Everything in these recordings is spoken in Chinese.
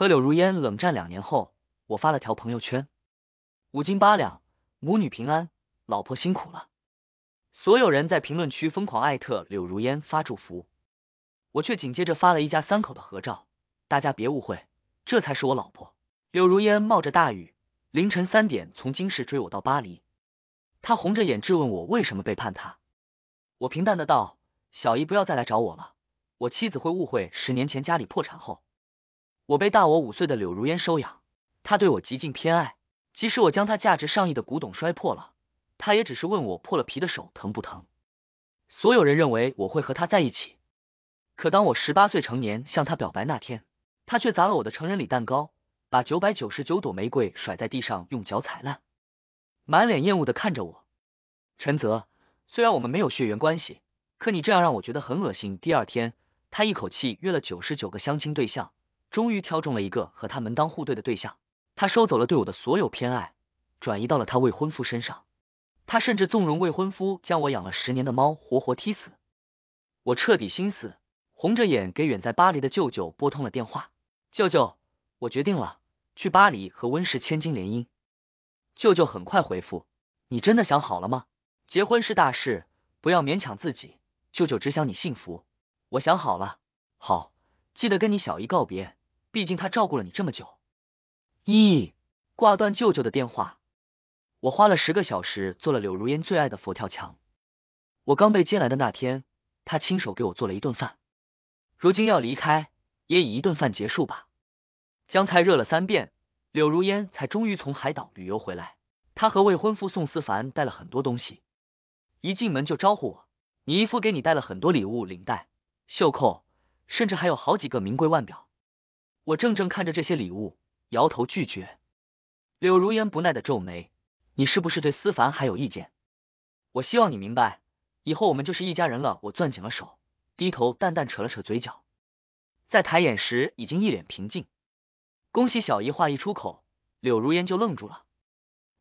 和柳如烟冷战两年后，我发了条朋友圈，五斤八两，母女平安，老婆辛苦了。所有人在评论区疯狂艾特柳如烟发祝福，我却紧接着发了一家三口的合照。大家别误会，这才是我老婆。柳如烟冒着大雨，凌晨三点从京市追我到巴黎，她红着眼质问我为什么背叛她。我平淡的道：“小姨不要再来找我了，我妻子会误会十年前家里破产后。”我被大我五岁的柳如烟收养，她对我极尽偏爱，即使我将她价值上亿的古董摔破了，她也只是问我破了皮的手疼不疼。所有人认为我会和他在一起，可当我十八岁成年向她表白那天，她却砸了我的成人礼蛋糕，把九百九十九朵玫瑰甩在地上，用脚踩烂，满脸厌恶的看着我。陈泽，虽然我们没有血缘关系，可你这样让我觉得很恶心。第二天，他一口气约了九十九个相亲对象。终于挑中了一个和他门当户对的对象，他收走了对我的所有偏爱，转移到了他未婚夫身上。他甚至纵容未婚夫将我养了十年的猫活活踢死。我彻底心死，红着眼给远在巴黎的舅舅拨通了电话。舅舅，我决定了，去巴黎和温氏千金联姻。舅舅很快回复：“你真的想好了吗？结婚是大事，不要勉强自己。”舅舅只想你幸福。我想好了，好，记得跟你小姨告别。毕竟他照顾了你这么久。一挂断舅舅的电话，我花了十个小时做了柳如烟最爱的佛跳墙。我刚被接来的那天，他亲手给我做了一顿饭。如今要离开，也以一顿饭结束吧。将菜热了三遍，柳如烟才终于从海岛旅游回来。她和未婚夫宋思凡带了很多东西，一进门就招呼我：“你姨夫给你带了很多礼物，领带、袖扣，甚至还有好几个名贵腕表。”我怔怔看着这些礼物，摇头拒绝。柳如烟不耐的皱眉：“你是不是对思凡还有意见？”我希望你明白，以后我们就是一家人了。我攥紧了手，低头淡淡扯了扯嘴角，在抬眼时已经一脸平静。恭喜小姨，话一出口，柳如烟就愣住了，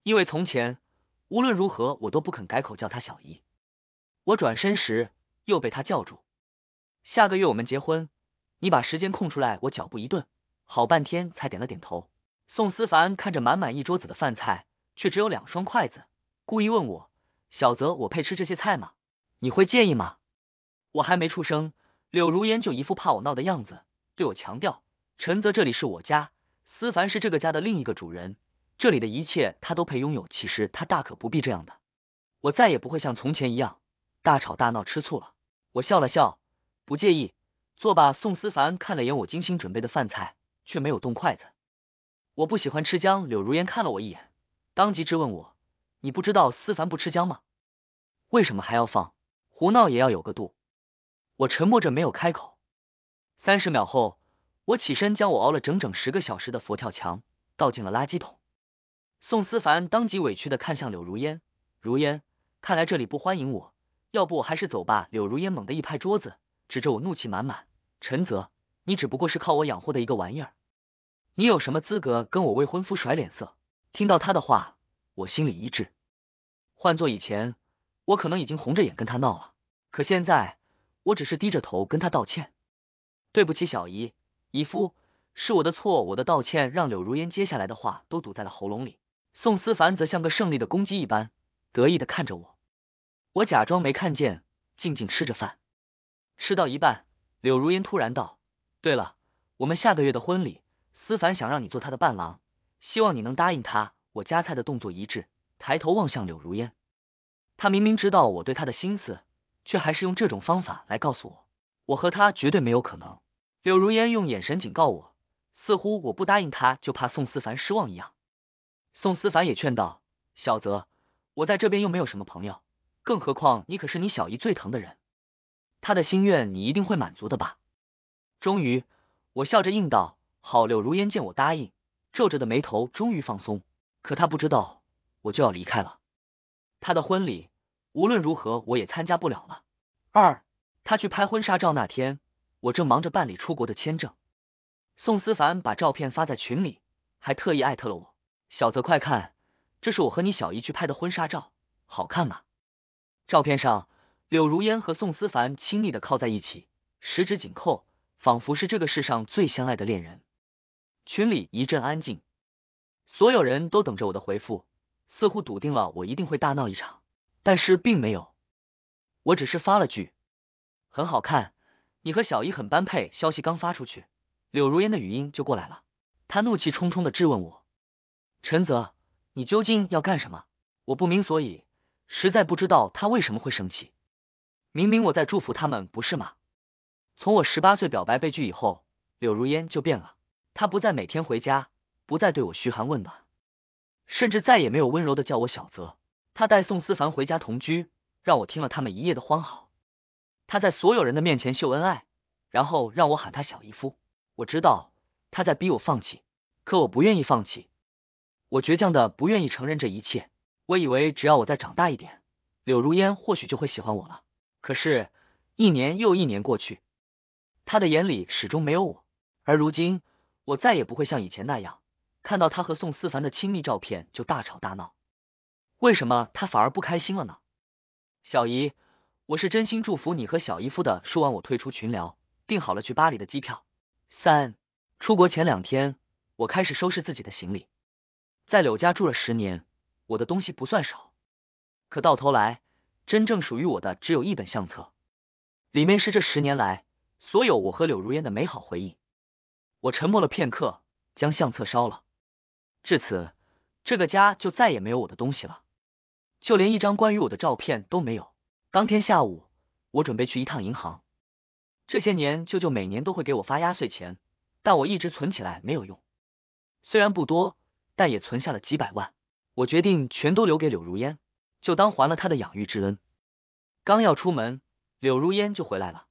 因为从前无论如何我都不肯改口叫她小姨。我转身时又被她叫住：“下个月我们结婚，你把时间空出来。”我脚步一顿。好半天才点了点头。宋思凡看着满满一桌子的饭菜，却只有两双筷子，故意问我：“小泽，我配吃这些菜吗？你会介意吗？”我还没出声，柳如烟就一副怕我闹的样子，对我强调：“陈泽，这里是我家，思凡是这个家的另一个主人，这里的一切他都配拥有。其实他大可不必这样的。我再也不会像从前一样大吵大闹、吃醋了。”我笑了笑，不介意，坐吧。宋思凡看了眼我精心准备的饭菜。却没有动筷子。我不喜欢吃姜。柳如烟看了我一眼，当即质问我：“你不知道思凡不吃姜吗？为什么还要放？胡闹也要有个度。”我沉默着没有开口。三十秒后，我起身将我熬了整整十个小时的佛跳墙倒进了垃圾桶。宋思凡当即委屈的看向柳如烟。如烟，看来这里不欢迎我，要不我还是走吧。柳如烟猛地一拍桌子，指着我，怒气满满：“陈泽，你只不过是靠我养活的一个玩意儿。”你有什么资格跟我未婚夫甩脸色？听到他的话，我心里一滞。换做以前，我可能已经红着眼跟他闹了。可现在，我只是低着头跟他道歉，对不起，小姨，姨夫，是我的错，我的道歉让柳如烟接下来的话都堵在了喉咙里。宋思凡则像个胜利的公鸡一般，得意的看着我。我假装没看见，静静吃着饭。吃到一半，柳如烟突然道：“对了，我们下个月的婚礼。”思凡想让你做他的伴郎，希望你能答应他。我夹菜的动作一致，抬头望向柳如烟。他明明知道我对他的心思，却还是用这种方法来告诉我，我和他绝对没有可能。柳如烟用眼神警告我，似乎我不答应他，就怕宋思凡失望一样。宋思凡也劝道：“小泽，我在这边又没有什么朋友，更何况你可是你小姨最疼的人，他的心愿你一定会满足的吧？”终于，我笑着应道。好，柳如烟见我答应，皱着的眉头终于放松。可他不知道，我就要离开了。他的婚礼无论如何我也参加不了了。二，他去拍婚纱照那天，我正忙着办理出国的签证。宋思凡把照片发在群里，还特意艾特了我：“小泽，快看，这是我和你小姨去拍的婚纱照，好看吗？”照片上，柳如烟和宋思凡亲密的靠在一起，十指紧扣，仿佛是这个世上最相爱的恋人。群里一阵安静，所有人都等着我的回复，似乎笃定了我一定会大闹一场，但是并没有，我只是发了句，很好看，你和小姨很般配。消息刚发出去，柳如烟的语音就过来了，她怒气冲冲的质问我，陈泽，你究竟要干什么？我不明所以，实在不知道她为什么会生气，明明我在祝福他们，不是吗？从我十八岁表白被拒以后，柳如烟就变了。他不再每天回家，不再对我嘘寒问暖，甚至再也没有温柔的叫我小泽。他带宋思凡回家同居，让我听了他们一夜的欢好。他在所有人的面前秀恩爱，然后让我喊他小姨夫。我知道他在逼我放弃，可我不愿意放弃。我倔强的不愿意承认这一切。我以为只要我再长大一点，柳如烟或许就会喜欢我了。可是，一年又一年过去，他的眼里始终没有我。而如今，我再也不会像以前那样，看到他和宋思凡的亲密照片就大吵大闹。为什么他反而不开心了呢？小姨，我是真心祝福你和小姨夫的。说完，我退出群聊，订好了去巴黎的机票。三，出国前两天，我开始收拾自己的行李。在柳家住了十年，我的东西不算少，可到头来，真正属于我的只有一本相册，里面是这十年来所有我和柳如烟的美好回忆。我沉默了片刻，将相册烧了。至此，这个家就再也没有我的东西了，就连一张关于我的照片都没有。当天下午，我准备去一趟银行。这些年，舅舅每年都会给我发压岁钱，但我一直存起来没有用，虽然不多，但也存下了几百万。我决定全都留给柳如烟，就当还了他的养育之恩。刚要出门，柳如烟就回来了。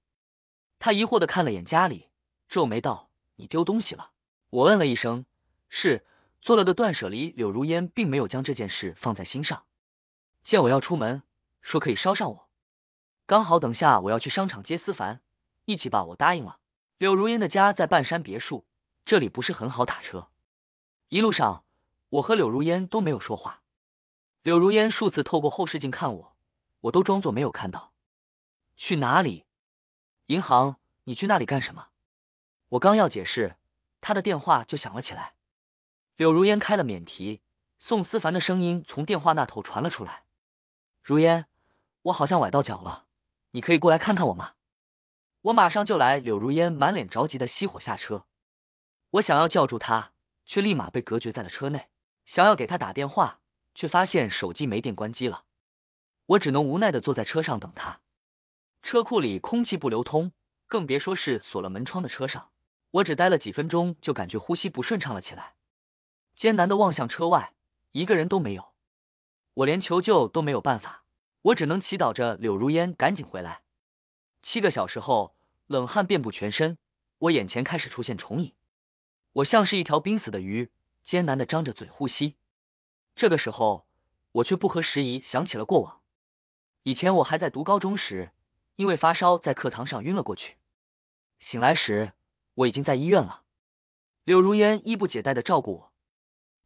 他疑惑的看了眼家里，皱眉道。你丢东西了，我嗯了一声，是做了个断舍离。柳如烟并没有将这件事放在心上，见我要出门，说可以捎上我，刚好等下我要去商场接思凡，一起吧。我答应了。柳如烟的家在半山别墅，这里不是很好打车。一路上，我和柳如烟都没有说话，柳如烟数次透过后视镜看我，我都装作没有看到。去哪里？银行，你去那里干什么？我刚要解释，他的电话就响了起来。柳如烟开了免提，宋思凡的声音从电话那头传了出来：“如烟，我好像崴到脚了，你可以过来看看我吗？”我马上就来。柳如烟满脸着急的熄火下车。我想要叫住他，却立马被隔绝在了车内。想要给他打电话，却发现手机没电关机了。我只能无奈的坐在车上等他。车库里空气不流通，更别说是锁了门窗的车上。我只待了几分钟，就感觉呼吸不顺畅了起来，艰难的望向车外，一个人都没有，我连求救都没有办法，我只能祈祷着柳如烟赶紧回来。七个小时后，冷汗遍布全身，我眼前开始出现重影，我像是一条濒死的鱼，艰难的张着嘴呼吸。这个时候，我却不合时宜想起了过往，以前我还在读高中时，因为发烧在课堂上晕了过去，醒来时。我已经在医院了，柳如烟衣不解带的照顾我。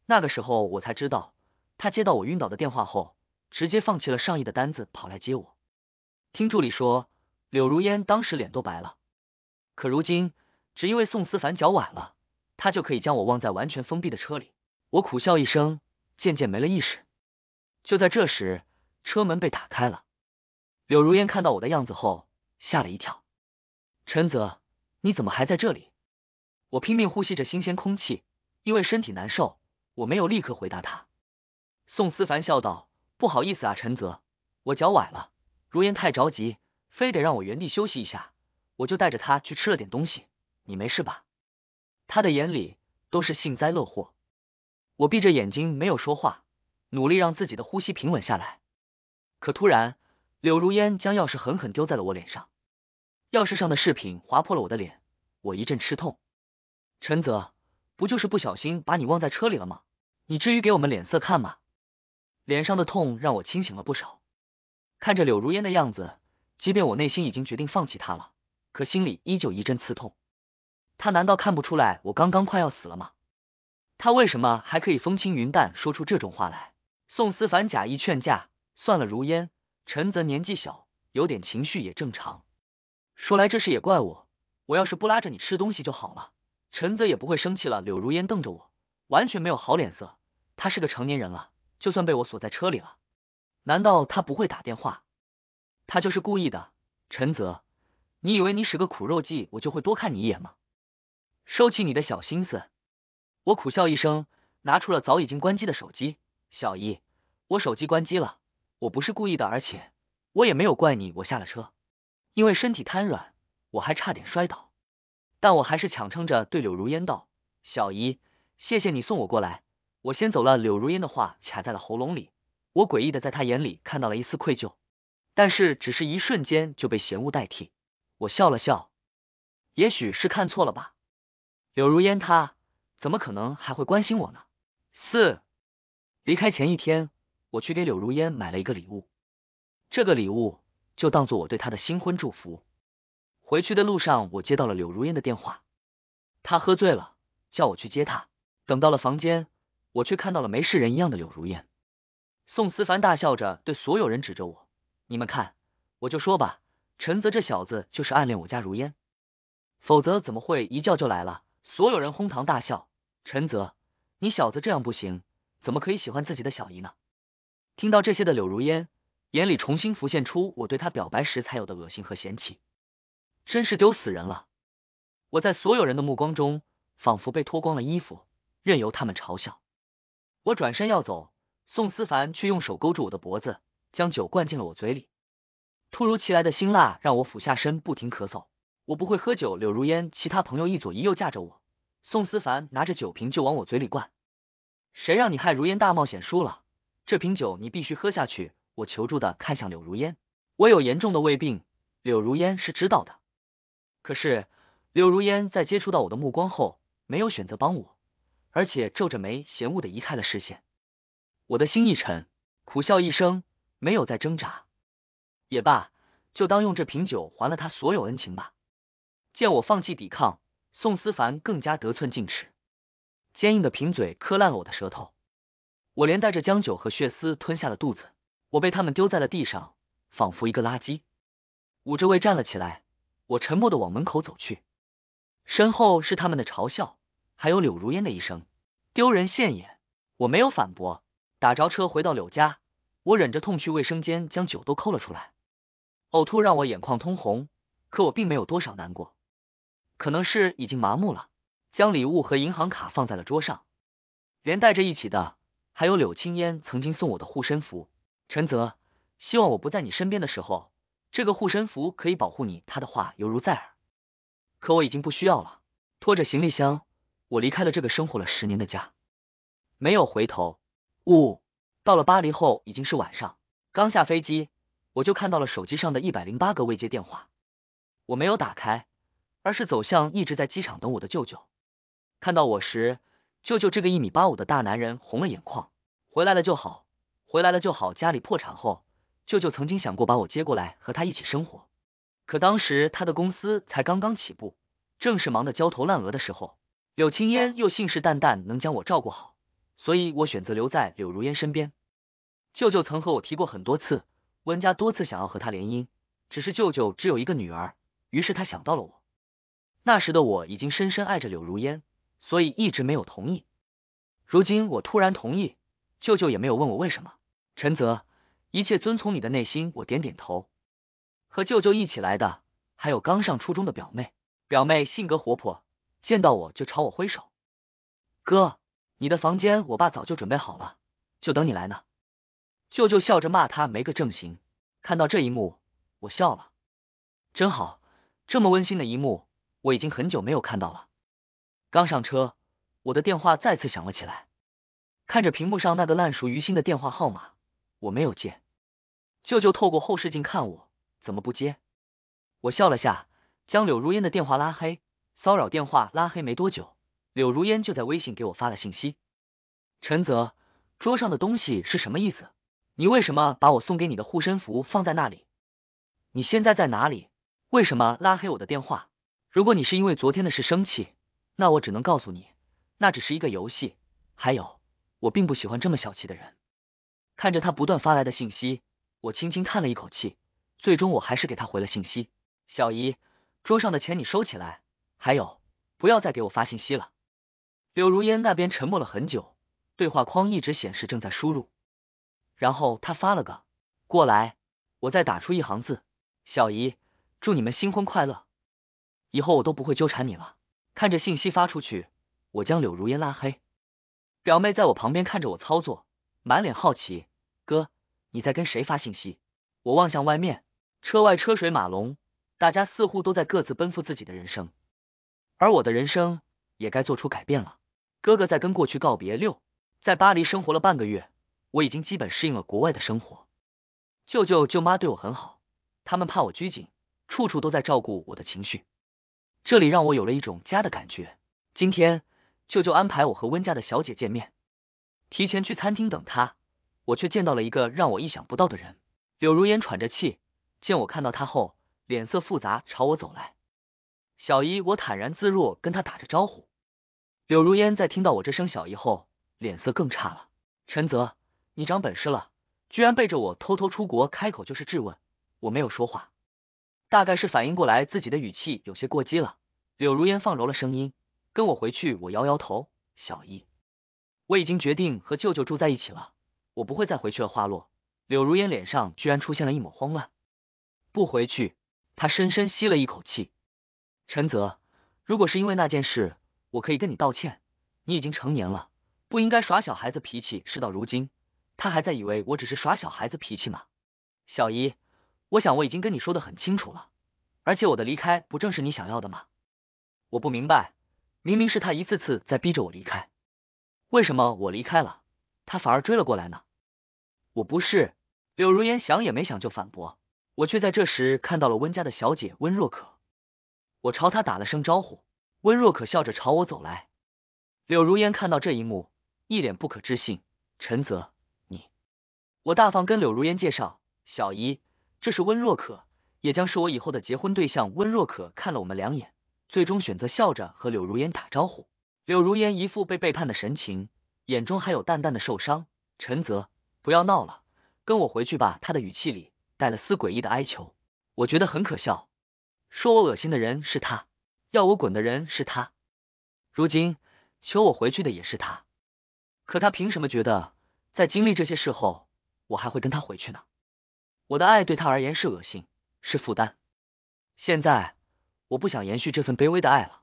那个时候我才知道，她接到我晕倒的电话后，直接放弃了上亿的单子跑来接我。听助理说，柳如烟当时脸都白了，可如今只因为宋思凡脚崴了，他就可以将我忘在完全封闭的车里。我苦笑一声，渐渐没了意识。就在这时，车门被打开了，柳如烟看到我的样子后吓了一跳，陈泽。你怎么还在这里？我拼命呼吸着新鲜空气，因为身体难受，我没有立刻回答他。宋思凡笑道：“不好意思啊，陈泽，我脚崴了，如烟太着急，非得让我原地休息一下，我就带着她去吃了点东西。你没事吧？”他的眼里都是幸灾乐祸。我闭着眼睛没有说话，努力让自己的呼吸平稳下来。可突然，柳如烟将钥匙狠狠丢在了我脸上。钥匙上的饰品划破了我的脸，我一阵吃痛。陈泽，不就是不小心把你忘在车里了吗？你至于给我们脸色看吗？脸上的痛让我清醒了不少。看着柳如烟的样子，即便我内心已经决定放弃她了，可心里依旧一阵刺痛。他难道看不出来我刚刚快要死了吗？他为什么还可以风轻云淡说出这种话来？宋思凡假意劝架，算了，如烟，陈泽年纪小，有点情绪也正常。说来这事也怪我，我要是不拉着你吃东西就好了，陈泽也不会生气了。柳如烟瞪着我，完全没有好脸色。他是个成年人了，就算被我锁在车里了，难道他不会打电话？他就是故意的。陈泽，你以为你使个苦肉计，我就会多看你一眼吗？收起你的小心思。我苦笑一声，拿出了早已经关机的手机。小易，我手机关机了，我不是故意的，而且我也没有怪你。我下了车。因为身体瘫软，我还差点摔倒，但我还是强撑着对柳如烟道：“小姨，谢谢你送我过来，我先走了。”柳如烟的话卡在了喉咙里，我诡异的在她眼里看到了一丝愧疚，但是只是一瞬间就被嫌恶代替。我笑了笑，也许是看错了吧。柳如烟她怎么可能还会关心我呢？四离开前一天，我去给柳如烟买了一个礼物，这个礼物。就当做我对他的新婚祝福。回去的路上，我接到了柳如烟的电话，她喝醉了，叫我去接她。等到了房间，我却看到了没事人一样的柳如烟。宋思凡大笑着对所有人指着我：“你们看，我就说吧，陈泽这小子就是暗恋我家如烟，否则怎么会一叫就来了？”所有人哄堂大笑。陈泽，你小子这样不行，怎么可以喜欢自己的小姨呢？听到这些的柳如烟。眼里重新浮现出我对他表白时才有的恶心和嫌弃，真是丢死人了！我在所有人的目光中，仿佛被脱光了衣服，任由他们嘲笑。我转身要走，宋思凡却用手勾住我的脖子，将酒灌进了我嘴里。突如其来的辛辣让我俯下身，不停咳嗽。我不会喝酒，柳如烟、其他朋友一左一右架着我，宋思凡拿着酒瓶就往我嘴里灌。谁让你害如烟大冒险输了，这瓶酒你必须喝下去。我求助的看向柳如烟，我有严重的胃病，柳如烟是知道的。可是柳如烟在接触到我的目光后，没有选择帮我，而且皱着眉嫌恶的移开了视线。我的心一沉，苦笑一声，没有再挣扎。也罢，就当用这瓶酒还了他所有恩情吧。见我放弃抵抗，宋思凡更加得寸进尺，坚硬的瓶嘴磕烂了我的舌头，我连带着将酒和血丝吞下了肚子。我被他们丢在了地上，仿佛一个垃圾。捂着胃站了起来，我沉默的往门口走去，身后是他们的嘲笑，还有柳如烟的一声“丢人现眼”。我没有反驳，打着车回到柳家。我忍着痛去卫生间，将酒都抠了出来，呕吐让我眼眶通红，可我并没有多少难过，可能是已经麻木了。将礼物和银行卡放在了桌上，连带着一起的还有柳青烟曾经送我的护身符。陈泽，希望我不在你身边的时候，这个护身符可以保护你。他的话犹如在耳，可我已经不需要了。拖着行李箱，我离开了这个生活了十年的家，没有回头。呜，到了巴黎后已经是晚上，刚下飞机，我就看到了手机上的一百零八个未接电话，我没有打开，而是走向一直在机场等我的舅舅。看到我时，舅舅这个一米八五的大男人红了眼眶。回来了就好。回来了就好。家里破产后，舅舅曾经想过把我接过来和他一起生活，可当时他的公司才刚刚起步，正是忙得焦头烂额的时候。柳青烟又信誓旦旦能将我照顾好，所以我选择留在柳如烟身边。舅舅曾和我提过很多次，温家多次想要和他联姻，只是舅舅只有一个女儿，于是他想到了我。那时的我已经深深爱着柳如烟，所以一直没有同意。如今我突然同意，舅舅也没有问我为什么。陈泽，一切遵从你的内心。我点点头。和舅舅一起来的还有刚上初中的表妹。表妹性格活泼，见到我就朝我挥手。哥，你的房间我爸早就准备好了，就等你来呢。舅舅笑着骂他没个正形。看到这一幕，我笑了。真好，这么温馨的一幕，我已经很久没有看到了。刚上车，我的电话再次响了起来。看着屏幕上那个烂熟于心的电话号码。我没有接，舅舅透过后视镜看我，怎么不接？我笑了下，将柳如烟的电话拉黑，骚扰电话拉黑没多久，柳如烟就在微信给我发了信息：陈泽，桌上的东西是什么意思？你为什么把我送给你的护身符放在那里？你现在在哪里？为什么拉黑我的电话？如果你是因为昨天的事生气，那我只能告诉你，那只是一个游戏。还有，我并不喜欢这么小气的人。看着他不断发来的信息，我轻轻叹了一口气。最终，我还是给他回了信息：“小姨，桌上的钱你收起来，还有，不要再给我发信息了。”柳如烟那边沉默了很久，对话框一直显示正在输入。然后他发了个过来，我再打出一行字：“小姨，祝你们新婚快乐，以后我都不会纠缠你了。”看着信息发出去，我将柳如烟拉黑。表妹在我旁边看着我操作，满脸好奇。你在跟谁发信息？我望向外面，车外车水马龙，大家似乎都在各自奔赴自己的人生，而我的人生也该做出改变了。哥哥在跟过去告别。六，在巴黎生活了半个月，我已经基本适应了国外的生活。舅舅舅妈对我很好，他们怕我拘谨，处处都在照顾我的情绪。这里让我有了一种家的感觉。今天，舅舅安排我和温家的小姐见面，提前去餐厅等他。我却见到了一个让我意想不到的人。柳如烟喘着气，见我看到她后，脸色复杂，朝我走来。小姨，我坦然自若，跟她打着招呼。柳如烟在听到我这声小姨后，脸色更差了。陈泽，你长本事了，居然背着我偷偷出国，开口就是质问。我没有说话，大概是反应过来自己的语气有些过激了。柳如烟放柔了声音，跟我回去。我摇摇头，小姨，我已经决定和舅舅住在一起了。我不会再回去了。话落，柳如烟脸上居然出现了一抹慌乱。不回去，她深深吸了一口气。陈泽，如果是因为那件事，我可以跟你道歉。你已经成年了，不应该耍小孩子脾气。事到如今，他还在以为我只是耍小孩子脾气吗？小姨，我想我已经跟你说的很清楚了。而且我的离开，不正是你想要的吗？我不明白，明明是他一次次在逼着我离开，为什么我离开了？他反而追了过来呢，我不是柳如烟，想也没想就反驳。我却在这时看到了温家的小姐温若可，我朝她打了声招呼，温若可笑着朝我走来。柳如烟看到这一幕，一脸不可置信。陈泽，你，我大方跟柳如烟介绍，小姨，这是温若可，也将是我以后的结婚对象。温若可看了我们两眼，最终选择笑着和柳如烟打招呼。柳如烟一副被背叛的神情。眼中还有淡淡的受伤。陈泽，不要闹了，跟我回去吧。他的语气里带了丝诡异的哀求。我觉得很可笑，说我恶心的人是他，要我滚的人是他，如今求我回去的也是他。可他凭什么觉得，在经历这些事后，我还会跟他回去呢？我的爱对他而言是恶心，是负担。现在我不想延续这份卑微的爱了。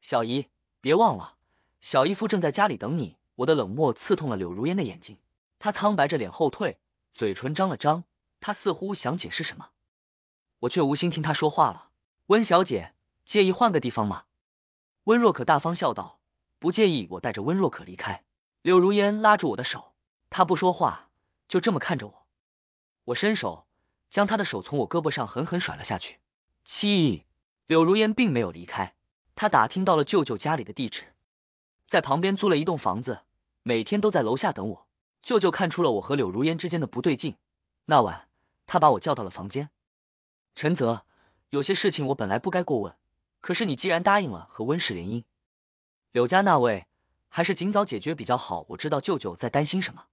小姨，别忘了，小姨夫正在家里等你。我的冷漠刺痛了柳如烟的眼睛，她苍白着脸后退，嘴唇张了张，她似乎想解释什么，我却无心听她说话了。温小姐，介意换个地方吗？温若可大方笑道：“不介意。”我带着温若可离开。柳如烟拉住我的手，她不说话，就这么看着我。我伸手将她的手从我胳膊上狠狠甩了下去。七，柳如烟并没有离开，她打听到了舅舅家里的地址，在旁边租了一栋房子。每天都在楼下等我。舅舅看出了我和柳如烟之间的不对劲，那晚他把我叫到了房间。陈泽，有些事情我本来不该过问，可是你既然答应了和温氏联姻，柳家那位还是尽早解决比较好。我知道舅舅在担心什么，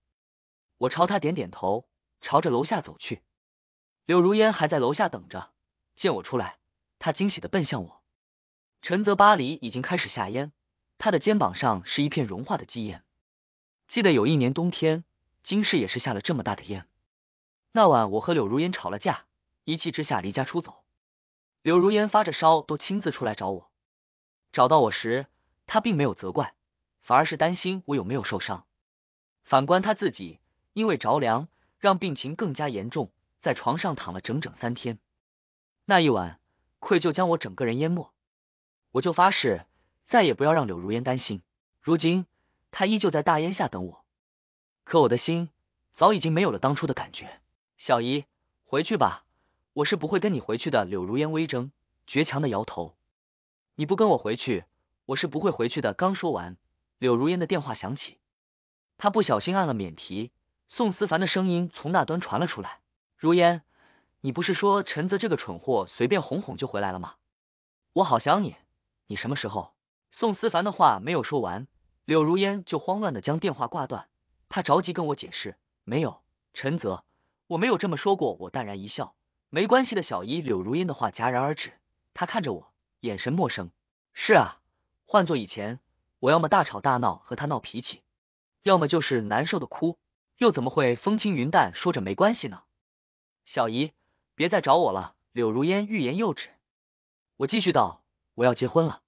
我朝他点点头，朝着楼下走去。柳如烟还在楼下等着，见我出来，她惊喜的奔向我。陈泽，巴黎已经开始下烟，他的肩膀上是一片融化的积烟。记得有一年冬天，京市也是下了这么大的烟。那晚我和柳如烟吵了架，一气之下离家出走。柳如烟发着烧，都亲自出来找我。找到我时，他并没有责怪，反而是担心我有没有受伤。反观他自己，因为着凉，让病情更加严重，在床上躺了整整三天。那一晚，愧疚将我整个人淹没。我就发誓，再也不要让柳如烟担心。如今。他依旧在大烟下等我，可我的心早已经没有了当初的感觉。小姨，回去吧，我是不会跟你回去的。柳如烟微怔，倔强的摇头：“你不跟我回去，我是不会回去的。”刚说完，柳如烟的电话响起，她不小心按了免提，宋思凡的声音从那端传了出来：“如烟，你不是说陈泽这个蠢货随便哄哄就回来了吗？我好想你，你什么时候？”宋思凡的话没有说完。柳如烟就慌乱的将电话挂断，她着急跟我解释，没有陈泽，我没有这么说过。我淡然一笑，没关系的。小姨，柳如烟的话戛然而止，她看着我，眼神陌生。是啊，换做以前，我要么大吵大闹和他闹脾气，要么就是难受的哭，又怎么会风轻云淡说着没关系呢？小姨，别再找我了。柳如烟欲言又止，我继续道，我要结婚了。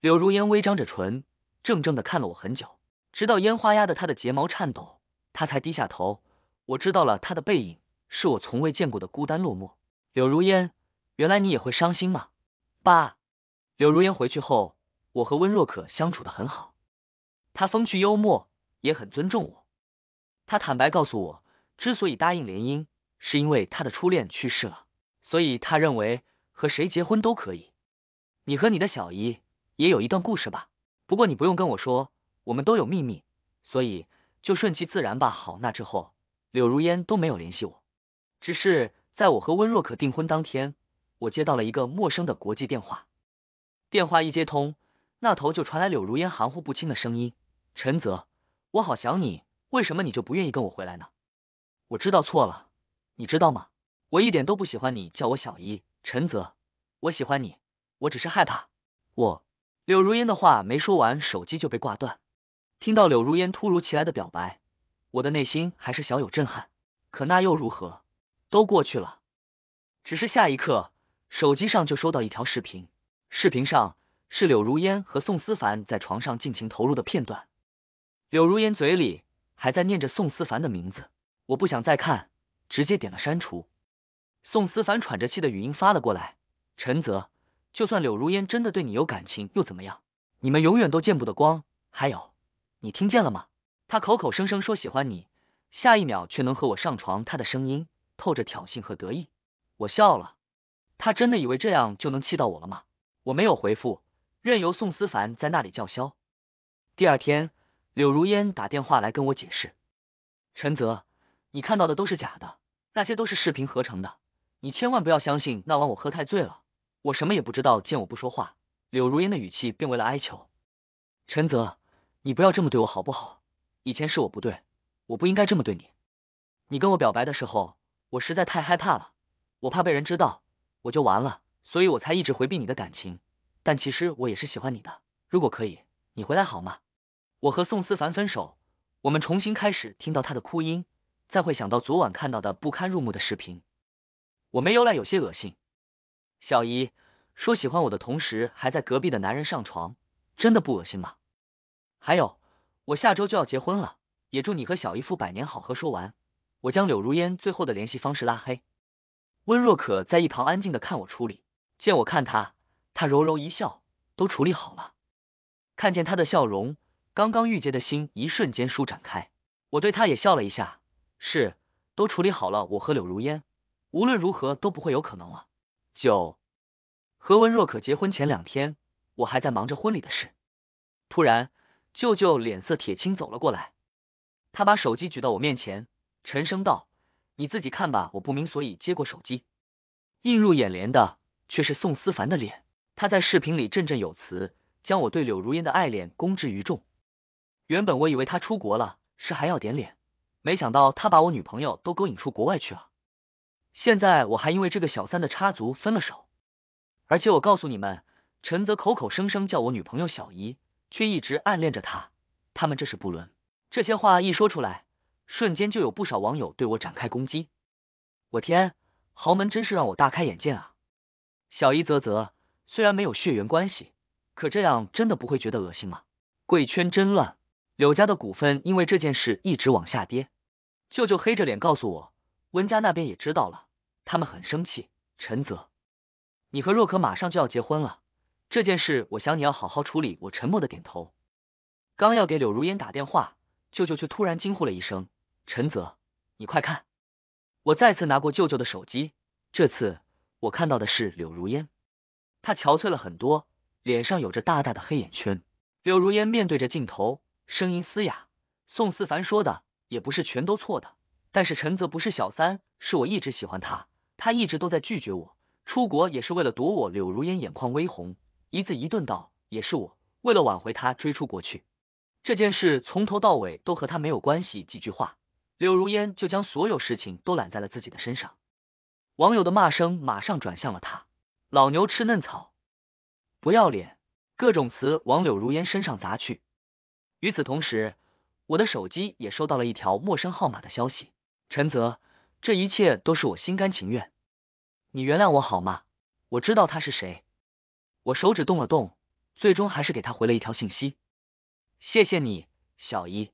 柳如烟微张着唇。怔怔的看了我很久，直到烟花压的他的睫毛颤抖，他才低下头。我知道了他的背影，是我从未见过的孤单落寞。柳如烟，原来你也会伤心吗？爸，柳如烟回去后，我和温若可相处的很好。他风趣幽默，也很尊重我。他坦白告诉我，之所以答应联姻，是因为他的初恋去世了，所以他认为和谁结婚都可以。你和你的小姨也有一段故事吧？不过你不用跟我说，我们都有秘密，所以就顺其自然吧。好，那之后柳如烟都没有联系我，只是在我和温若可订婚当天，我接到了一个陌生的国际电话。电话一接通，那头就传来柳如烟含糊不清的声音：“陈泽，我好想你，为什么你就不愿意跟我回来呢？我知道错了，你知道吗？我一点都不喜欢你叫我小姨，陈泽，我喜欢你，我只是害怕我。”柳如烟的话没说完，手机就被挂断。听到柳如烟突如其来的表白，我的内心还是小有震撼。可那又如何？都过去了。只是下一刻，手机上就收到一条视频，视频上是柳如烟和宋思凡在床上尽情投入的片段。柳如烟嘴里还在念着宋思凡的名字，我不想再看，直接点了删除。宋思凡喘着气的语音发了过来：“陈泽。”就算柳如烟真的对你有感情又怎么样？你们永远都见不得光。还有，你听见了吗？他口口声声说喜欢你，下一秒却能和我上床。他的声音透着挑衅和得意。我笑了，他真的以为这样就能气到我了吗？我没有回复，任由宋思凡在那里叫嚣。第二天，柳如烟打电话来跟我解释，陈泽，你看到的都是假的，那些都是视频合成的，你千万不要相信。那晚我喝太醉了。我什么也不知道，见我不说话，柳如烟的语气变为了哀求。陈泽，你不要这么对我好不好？以前是我不对，我不应该这么对你。你跟我表白的时候，我实在太害怕了，我怕被人知道，我就完了，所以我才一直回避你的感情。但其实我也是喜欢你的，如果可以，你回来好吗？我和宋思凡分手，我们重新开始，听到他的哭音，再会想到昨晚看到的不堪入目的视频，我没由来有些恶心。小姨说喜欢我的同时，还在隔壁的男人上床，真的不恶心吗？还有，我下周就要结婚了，也祝你和小姨夫百年好合。说完，我将柳如烟最后的联系方式拉黑。温若可在一旁安静的看我处理，见我看他，他柔柔一笑，都处理好了。看见他的笑容，刚刚郁结的心一瞬间舒展开。我对他也笑了一下，是，都处理好了。我和柳如烟无论如何都不会有可能了。九，何文若可结婚前两天，我还在忙着婚礼的事。突然，舅舅脸色铁青走了过来，他把手机举到我面前，沉声道：“你自己看吧。”我不明所以，接过手机，映入眼帘的却是宋思凡的脸。他在视频里振振有词，将我对柳如烟的爱恋公之于众。原本我以为他出国了是还要点脸，没想到他把我女朋友都勾引出国外去了。现在我还因为这个小三的插足分了手，而且我告诉你们，陈泽口口声声叫我女朋友小姨，却一直暗恋着她，他们这是不伦。这些话一说出来，瞬间就有不少网友对我展开攻击。我天，豪门真是让我大开眼界啊！小姨啧啧，虽然没有血缘关系，可这样真的不会觉得恶心吗？贵圈真乱，柳家的股份因为这件事一直往下跌，舅舅黑着脸告诉我。温家那边也知道了，他们很生气。陈泽，你和若可马上就要结婚了，这件事我想你要好好处理。我沉默的点头，刚要给柳如烟打电话，舅舅却突然惊呼了一声：“陈泽，你快看！”我再次拿过舅舅的手机，这次我看到的是柳如烟，她憔悴了很多，脸上有着大大的黑眼圈。柳如烟面对着镜头，声音嘶哑：“宋思凡说的也不是全都错的。”但是陈泽不是小三，是我一直喜欢他，他一直都在拒绝我。出国也是为了躲我。柳如烟眼眶微红，一字一顿道：“也是我为了挽回他追出国去，这件事从头到尾都和他没有关系。”几句话，柳如烟就将所有事情都揽在了自己的身上。网友的骂声马上转向了他，老牛吃嫩草，不要脸，各种词往柳如烟身上砸去。与此同时，我的手机也收到了一条陌生号码的消息。陈泽，这一切都是我心甘情愿，你原谅我好吗？我知道他是谁，我手指动了动，最终还是给他回了一条信息：谢谢你，小姨。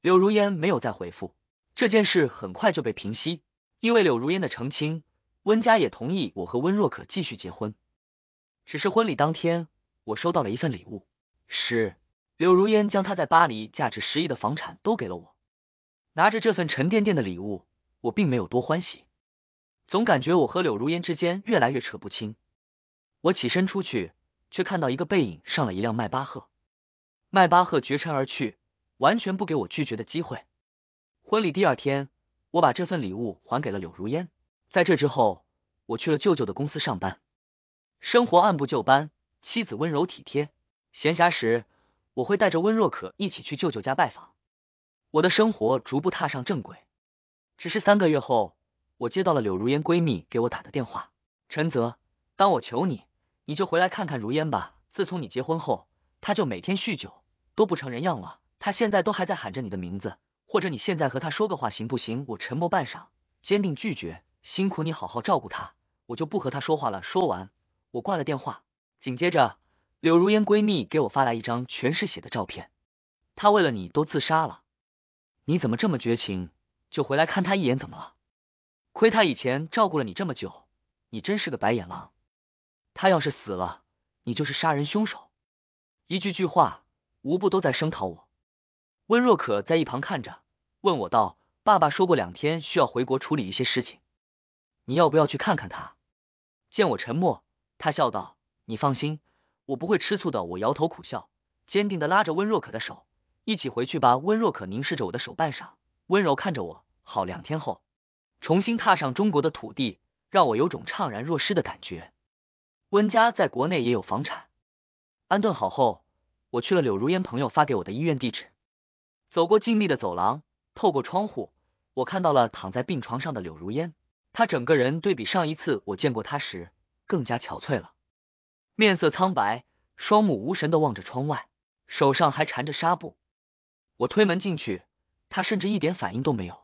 柳如烟没有再回复，这件事很快就被平息，因为柳如烟的澄清，温家也同意我和温若可继续结婚。只是婚礼当天，我收到了一份礼物，是柳如烟将她在巴黎价值十亿的房产都给了我。拿着这份沉甸甸的礼物，我并没有多欢喜，总感觉我和柳如烟之间越来越扯不清。我起身出去，却看到一个背影上了一辆迈巴赫，迈巴赫绝尘而去，完全不给我拒绝的机会。婚礼第二天，我把这份礼物还给了柳如烟。在这之后，我去了舅舅的公司上班，生活按部就班，妻子温柔体贴，闲暇时我会带着温若可一起去舅舅家拜访。我的生活逐步踏上正轨，只是三个月后，我接到了柳如烟闺蜜给我打的电话。陈泽，当我求你，你就回来看看如烟吧。自从你结婚后，她就每天酗酒，都不成人样了。她现在都还在喊着你的名字，或者你现在和她说个话行不行？我沉默半晌，坚定拒绝。辛苦你好好照顾她，我就不和她说话了。说完，我挂了电话。紧接着，柳如烟闺蜜给我发来一张全是血的照片，她为了你都自杀了。你怎么这么绝情？就回来看他一眼，怎么了？亏他以前照顾了你这么久，你真是个白眼狼。他要是死了，你就是杀人凶手。一句句话无不都在声讨我。温若可在一旁看着，问我道：“爸爸说过两天需要回国处理一些事情，你要不要去看看他？”见我沉默，他笑道：“你放心，我不会吃醋的。”我摇头苦笑，坚定的拉着温若可的手。一起回去吧。温若可凝视着我的手，半晌，温柔看着我。好，两天后，重新踏上中国的土地，让我有种怅然若失的感觉。温家在国内也有房产，安顿好后，我去了柳如烟朋友发给我的医院地址。走过静谧的走廊，透过窗户，我看到了躺在病床上的柳如烟。她整个人对比上一次我见过她时，更加憔悴了，面色苍白，双目无神的望着窗外，手上还缠着纱布。我推门进去，他甚至一点反应都没有，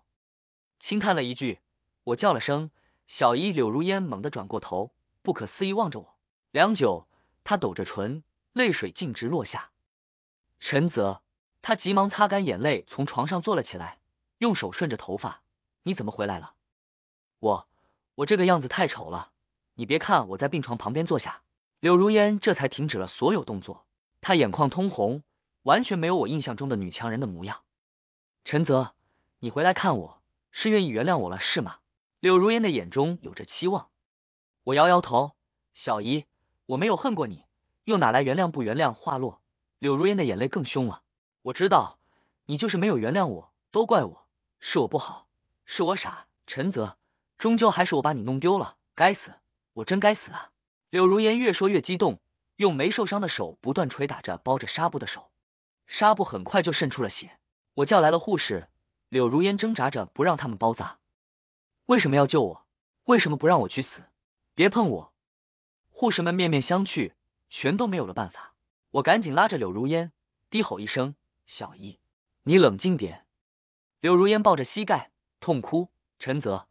轻叹了一句。我叫了声“小姨”，柳如烟猛地转过头，不可思议望着我。良久，她抖着唇，泪水径直落下。陈泽，他急忙擦干眼泪，从床上坐了起来，用手顺着头发：“你怎么回来了？我……我这个样子太丑了，你别看我在病床旁边坐下。”柳如烟这才停止了所有动作，她眼眶通红。完全没有我印象中的女强人的模样。陈泽，你回来看我是愿意原谅我了是吗？柳如烟的眼中有着期望。我摇摇头，小姨，我没有恨过你，又哪来原谅不原谅？话落，柳如烟的眼泪更凶了。我知道，你就是没有原谅我，都怪我，是我不好，是我傻。陈泽，终究还是我把你弄丢了，该死，我真该死啊！柳如烟越说越激动，用没受伤的手不断捶打着包着纱布的手。纱布很快就渗出了血，我叫来了护士。柳如烟挣扎着不让他们包扎，为什么要救我？为什么不让我去死？别碰我！护士们面面相觑，全都没有了办法。我赶紧拉着柳如烟，低吼一声：“小姨，你冷静点。”柳如烟抱着膝盖痛哭。陈泽，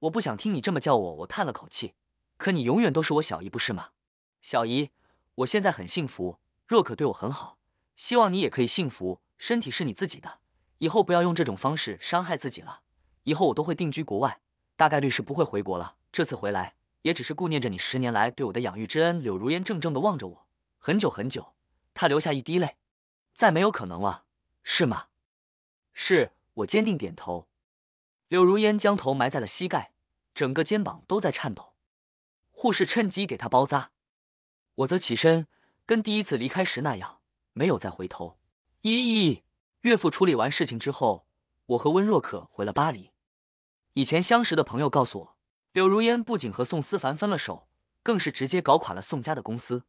我不想听你这么叫我。我叹了口气，可你永远都是我小姨，不是吗？小姨，我现在很幸福，若可对我很好。希望你也可以幸福，身体是你自己的，以后不要用这种方式伤害自己了。以后我都会定居国外，大概率是不会回国了。这次回来也只是顾念着你十年来对我的养育之恩。柳如烟怔怔的望着我，很久很久，她流下一滴泪，再没有可能了，是吗？是，我坚定点头。柳如烟将头埋在了膝盖，整个肩膀都在颤抖。护士趁机给她包扎，我则起身，跟第一次离开时那样。没有再回头。依依，岳父处理完事情之后，我和温若可回了巴黎。以前相识的朋友告诉我，柳如烟不仅和宋思凡分了手，更是直接搞垮了宋家的公司。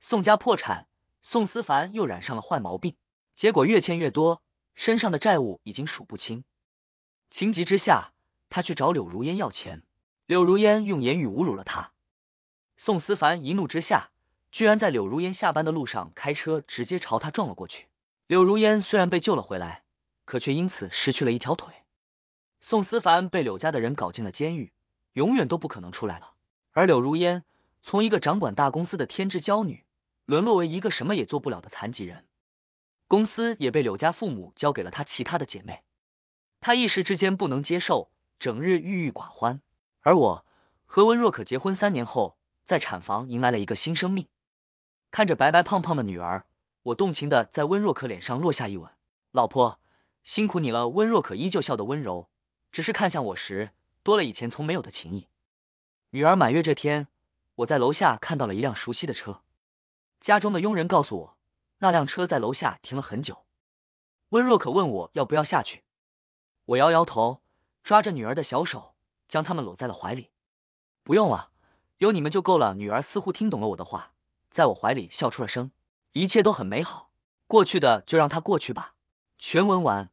宋家破产，宋思凡又染上了坏毛病，结果越欠越多，身上的债务已经数不清。情急之下，他去找柳如烟要钱，柳如烟用言语侮辱了他。宋思凡一怒之下。居然在柳如烟下班的路上开车直接朝她撞了过去。柳如烟虽然被救了回来，可却因此失去了一条腿。宋思凡被柳家的人搞进了监狱，永远都不可能出来了。而柳如烟从一个掌管大公司的天之骄女，沦落为一个什么也做不了的残疾人。公司也被柳家父母交给了她其他的姐妹。她一时之间不能接受，整日郁郁寡欢。而我，何文若可结婚三年后，在产房迎来了一个新生命。看着白白胖胖的女儿，我动情的在温若可脸上落下一吻。老婆，辛苦你了。温若可依旧笑得温柔，只是看向我时多了以前从没有的情意。女儿满月这天，我在楼下看到了一辆熟悉的车。家中的佣人告诉我，那辆车在楼下停了很久。温若可问我要不要下去，我摇摇头，抓着女儿的小手，将他们搂在了怀里。不用了，有你们就够了。女儿似乎听懂了我的话。在我怀里笑出了声，一切都很美好。过去的就让它过去吧。全文完。